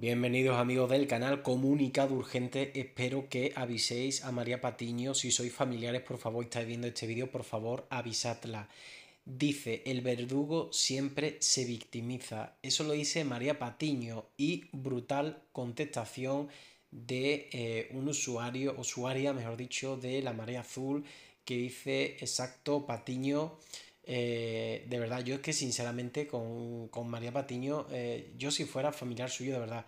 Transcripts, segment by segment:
Bienvenidos amigos del canal Comunicado Urgente, espero que aviséis a María Patiño, si sois familiares por favor estáis viendo este vídeo, por favor avisadla. Dice, el verdugo siempre se victimiza. Eso lo dice María Patiño y brutal contestación de eh, un usuario, usuaria, mejor dicho, de la Marea Azul, que dice, exacto, Patiño eh, de verdad, yo es que sinceramente con, María Patiño, eh, yo si fuera familiar suyo, de verdad,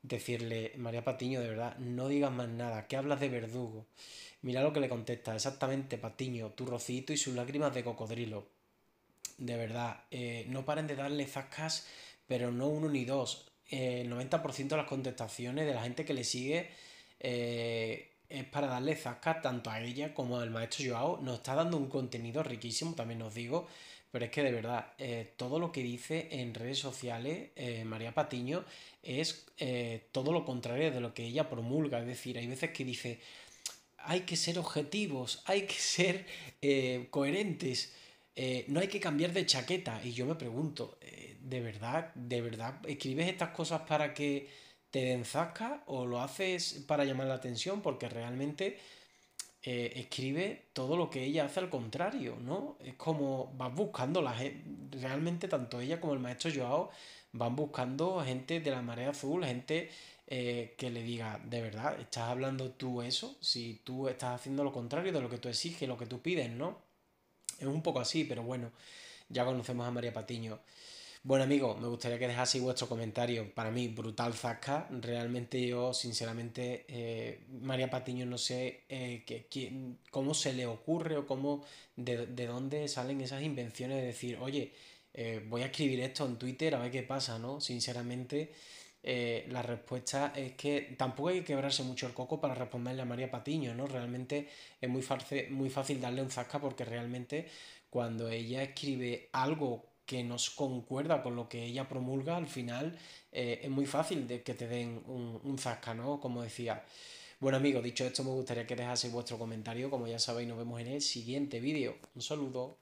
decirle, María Patiño, de verdad, no digas más nada, que hablas de verdugo. Mira lo que le contesta, exactamente, Patiño, tu rocito y sus lágrimas de cocodrilo. De verdad, eh, no paren de darle zascas, pero no uno ni dos. el 90% de las contestaciones de la gente que le sigue es para darle zasca tanto a ella como al maestro Joao. Nos está dando un contenido riquísimo, también os digo. Pero es que de verdad, eh, todo lo que dice en redes sociales eh, María Patiño es eh, todo lo contrario de lo que ella promulga. Es decir, hay veces que dice, hay que ser objetivos, hay que ser coherentes, no hay que cambiar de chaqueta. Y yo me pregunto, ¿de verdad, de verdad escribes estas cosas para que te denzasca o lo haces para llamar la atención porque realmente eh, escribe todo lo que ella hace al contrario, ¿no? Es como vas buscando la gente, realmente tanto ella como el maestro Joao van buscando gente de la marea azul, gente eh, que le diga, de verdad, ¿estás hablando tú eso? Si tú estás haciendo lo contrario de lo que tú exiges, lo que tú pides, ¿no? Es un poco así, pero bueno, ya conocemos a María Patiño. Bueno, amigo, me gustaría que dejaseis vuestro comentario. Para mí, brutal Zasca. Realmente yo, sinceramente, eh, María Patiño, no sé eh, cómo se le ocurre o cómo, de, dónde salen esas invenciones de decir, oye, eh, voy a escribir esto en Twitter a ver qué pasa, ¿no? Sinceramente, la respuesta es que tampoco hay que quebrarse mucho el coco para responderle a María Patiño, ¿no? Realmente es muy, muy fácil darle un zasca porque realmente cuando ella escribe algo que nos concuerda con lo que ella promulga, al final eh, es muy fácil de que te den un, un zasca, ¿no? Como decía. Bueno amigos, dicho esto me gustaría que dejase vuestro comentario, como ya sabéis nos vemos en el siguiente vídeo. Un saludo.